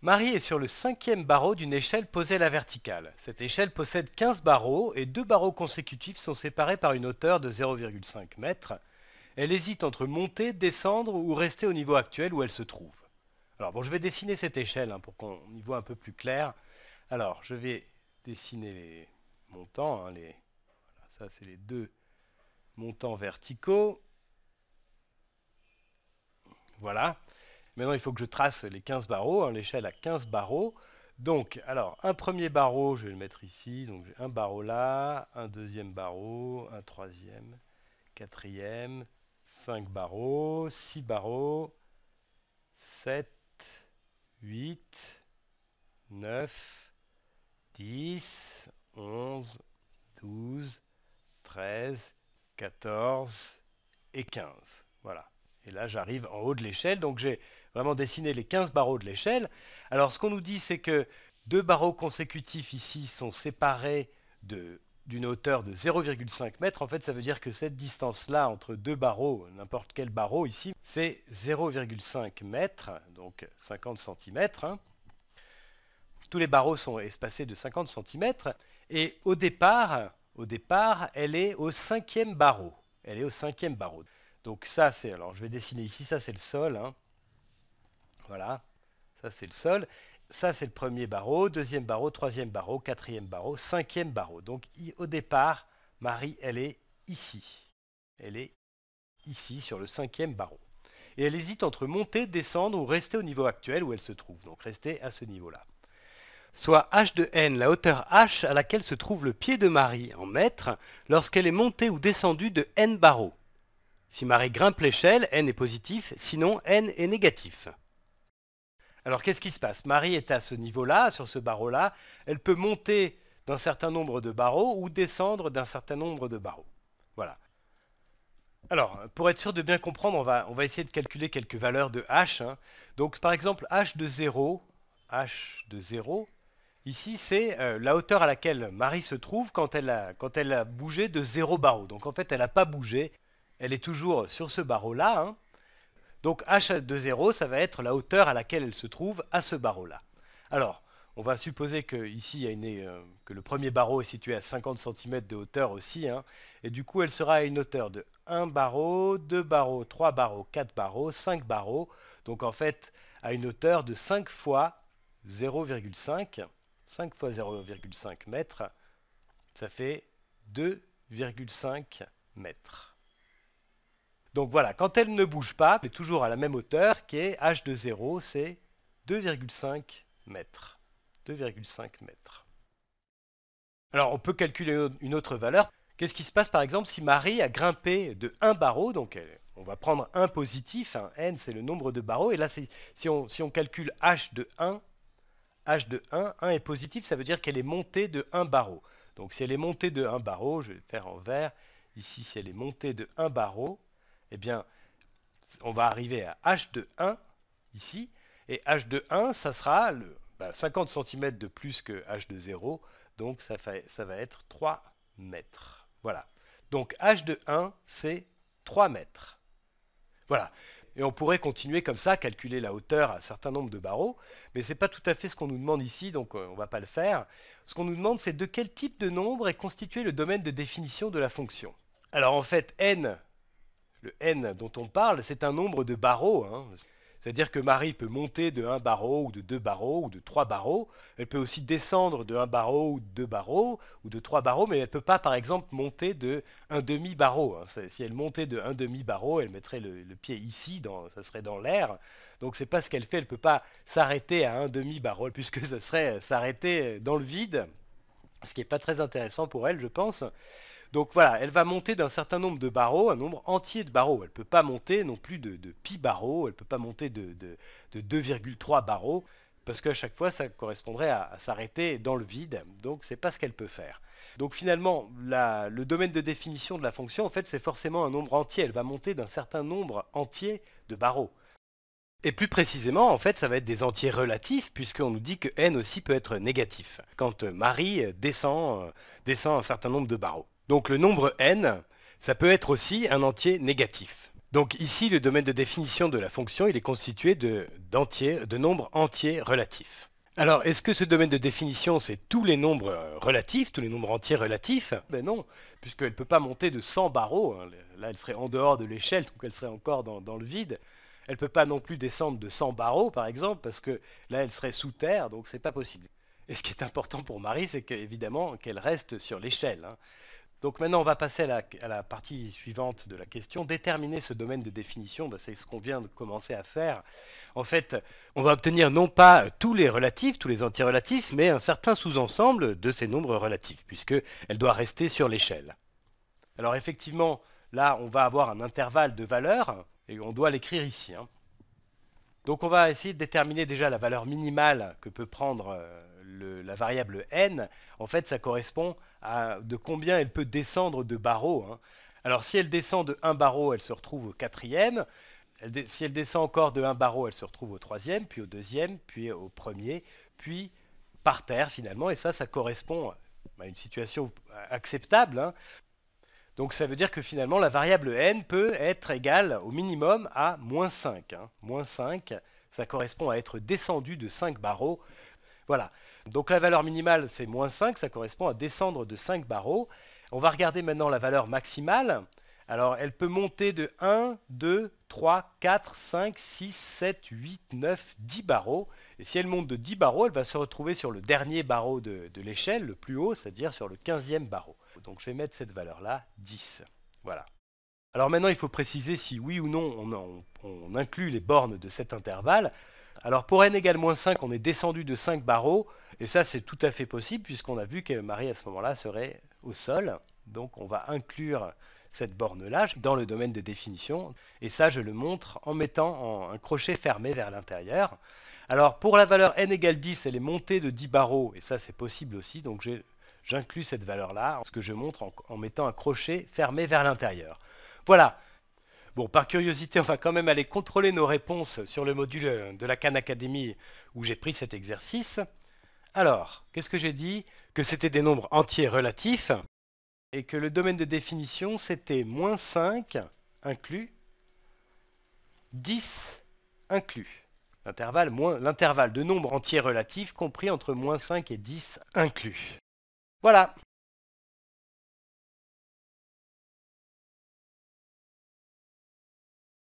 Marie est sur le cinquième barreau d'une échelle posée à la verticale. Cette échelle possède 15 barreaux et deux barreaux consécutifs sont séparés par une hauteur de 0,5 m. Elle hésite entre monter, descendre ou rester au niveau actuel où elle se trouve. Alors bon, je vais dessiner cette échelle hein, pour qu'on y voit un peu plus clair. Alors, je vais dessiner les montants. Hein, voilà, ça, c'est les deux montants verticaux. Voilà. Maintenant, il faut que je trace les 15 barreaux, hein, l'échelle à 15 barreaux. Donc, alors, un premier barreau, je vais le mettre ici. Donc, j'ai un barreau là, un deuxième barreau, un troisième, quatrième, cinq barreaux, six barreaux, sept, huit, neuf, dix, onze, douze, treize, quatorze et quinze. Voilà. Et là, j'arrive en haut de l'échelle. Donc, j'ai vraiment dessiné les 15 barreaux de l'échelle. Alors, ce qu'on nous dit, c'est que deux barreaux consécutifs ici sont séparés d'une hauteur de 0,5 m. En fait, ça veut dire que cette distance-là, entre deux barreaux, n'importe quel barreau ici, c'est 0,5 m, donc 50 cm. Hein. Tous les barreaux sont espacés de 50 cm. Et au départ, au départ, elle est au cinquième barreau. Elle est au cinquième barreau. Donc ça, c'est... Alors, je vais dessiner ici, ça, c'est le sol. Hein. Voilà, ça, c'est le sol. Ça, c'est le premier barreau, deuxième barreau, troisième barreau, quatrième barreau, cinquième barreau. Donc, au départ, Marie, elle est ici. Elle est ici, sur le cinquième barreau. Et elle hésite entre monter, descendre ou rester au niveau actuel où elle se trouve. Donc, rester à ce niveau-là soit h de n, la hauteur h à laquelle se trouve le pied de Marie en mètres, lorsqu'elle est montée ou descendue de n barreaux. Si Marie grimpe l'échelle, n est positif, sinon n est négatif. Alors qu'est-ce qui se passe Marie est à ce niveau-là, sur ce barreau-là. Elle peut monter d'un certain nombre de barreaux ou descendre d'un certain nombre de barreaux. Voilà. Alors, pour être sûr de bien comprendre, on va, essayer de calculer quelques valeurs de h. Hein. Donc par exemple, h de 0, h de 0, ici c'est euh, la hauteur à laquelle Marie se trouve quand elle, a, quand elle a bougé de 0 barreau. Donc en fait, elle n'a pas bougé elle est toujours sur ce barreau-là. Hein. Donc h de 0, ça va être la hauteur à laquelle elle se trouve à ce barreau-là. Alors, on va supposer que, ici, une, euh, que le premier barreau est situé à 50 cm de hauteur aussi. Hein. et du coup, elle sera à une hauteur de 1 barreau, 2 barreaux, 3 barreaux, 4 barreaux, 5 barreaux. Donc en fait, à une hauteur de 5 fois 0,5. 5 fois 0,5 mètres, ça fait 2,5 mètres. Donc voilà, quand elle ne bouge pas, elle est toujours à la même hauteur qui est h de 0, c'est 2,5 mètres. 2,5 mètres. Alors on peut calculer une autre valeur. Qu'est-ce qui se passe par exemple si Marie a grimpé de 1 barreau, donc on va prendre 1 positif, n c'est le nombre de barreaux, et là si on, si on calcule h de 1, h de 1, 1 est positif, ça veut dire qu'elle est montée de 1 barreau. Donc si elle est montée de 1 barreau, je vais le faire en vert, ici si elle est montée de 1 barreau, eh bien, on va arriver à h de 1 ici, et h de 1, ça sera le, 50 bah, cm de plus que h de 0, donc ça, ça va être 3 mètres. Voilà. Donc h de 1, c'est 3 mètres. Voilà. Et on pourrait continuer comme ça, calculer la hauteur à un certain nombre de barreaux, mais ce n'est pas tout à fait ce qu'on nous demande ici, donc euh, on ne va pas le faire. Ce qu'on nous demande, c'est de quel type de nombre est constitué le domaine de définition de la fonction. Alors en fait, n le n dont on parle, c'est un nombre de barreaux. Hein. C'est-à-dire que Marie peut monter de un barreau ou de deux barreaux ou de trois barreaux. Elle peut aussi descendre de un barreau ou de deux barreaux ou de trois barreaux, mais elle ne peut pas, par exemple, monter de un demi-barreau. Hein. Si elle montait de un demi-barreau, elle mettrait le, pied ici, ça serait dans l'air. Donc ce n'est pas ce qu'elle fait, elle ne peut pas s'arrêter à un demi-barreau, puisque ça serait euh, s'arrêter euh, dans le vide, ce qui n'est pas très intéressant pour elle, je pense. Donc voilà, elle va monter d'un certain nombre de barreaux, un nombre entier de barreaux. Elle ne peut pas monter non plus de, pi barreaux, elle ne peut pas monter de, 2,3 barreaux, parce qu'à chaque fois, ça correspondrait à, s'arrêter dans le vide. Donc ce n'est pas ce qu'elle peut faire. Donc finalement, le domaine de définition de la fonction, en fait, c'est forcément un nombre entier. Elle va monter d'un certain nombre entier de barreaux. Et plus précisément, en fait, ça va être des entiers relatifs, puisqu'on nous dit que n aussi peut être négatif, quand Marie descend euh, un certain nombre de barreaux. Donc le nombre n, ça peut être aussi un entier négatif. Donc ici, le domaine de définition de la fonction, il est constitué de, nombres entiers relatifs. Alors, est-ce que ce domaine de définition, c'est tous les nombres euh, relatifs, tous les nombres entiers relatifs Ben non, puisqu'elle ne peut pas monter de 100 barreaux. Hein. Là, elle serait en dehors de l'échelle, donc elle serait encore dans, le vide. Elle ne peut pas non plus descendre de 100 barreaux, par exemple, parce que là, elle serait sous terre, donc ce n'est pas possible. Et ce qui est important pour Marie, c'est qu'évidemment, qu'elle reste sur l'échelle. Hein. Donc maintenant, on va passer à la, partie suivante de la question. Déterminer ce domaine de définition, bah, c'est ce qu'on vient de commencer à faire. En fait, on va obtenir non pas tous les relatifs, tous les antirelatifs, mais un certain sous-ensemble de ces nombres relatifs, puisqu'elle doit rester sur l'échelle. Alors effectivement, là, on va avoir un intervalle de valeur, et on doit l'écrire ici. Hein. Donc on va essayer de déterminer déjà la valeur minimale que peut prendre euh, la variable n. En fait, ça correspond de combien elle peut descendre de barreaux. Hein. Alors si elle descend de 1 barreau, elle se retrouve au quatrième. si elle descend encore de 1 barreau, elle se retrouve au troisième, puis au deuxième, puis au premier, puis par terre finalement. Et ça, ça correspond à une situation acceptable. Hein. Donc ça veut dire que finalement la variable n peut être égale au minimum à moins 5. Hein. Moins 5, ça correspond à être descendu de 5 barreaux. Voilà. Donc la valeur minimale, c'est moins 5, ça correspond à descendre de 5 barreaux. On va regarder maintenant la valeur maximale. Alors, elle peut monter de 1, 2, 3, 4, 5, 6, 7, 8, 9, 10 barreaux. Et si elle monte de 10 barreaux, elle va se retrouver sur le dernier barreau de, l'échelle, le plus haut, c'est-à-dire sur le 15e barreau. Donc je vais mettre cette valeur-là, 10. Voilà. Alors maintenant, il faut préciser si oui ou non on inclut les bornes de cet intervalle. Alors pour n égale moins 5, on est descendu de 5 barreaux, et ça c'est tout à fait possible, puisqu'on a vu que Marie à ce moment-là serait au sol. Donc on va inclure cette borne-là dans le domaine de définition, et ça je le montre en mettant un crochet fermé vers l'intérieur. Alors pour la valeur n égale 10, elle est montée de 10 barreaux, et ça c'est possible aussi, donc j'inclus cette valeur-là, ce que je montre en, en mettant un crochet fermé vers l'intérieur. Voilà, Bon, par curiosité, on va quand même aller contrôler nos réponses sur le module euh, de la Khan Academy où j'ai pris cet exercice. Alors, qu'est-ce que j'ai dit Que c'était des nombres entiers relatifs et que le domaine de définition, c'était moins 5 inclus, 10 inclus. L'intervalle de nombres entiers relatifs compris entre moins 5 et 10 inclus. Voilà,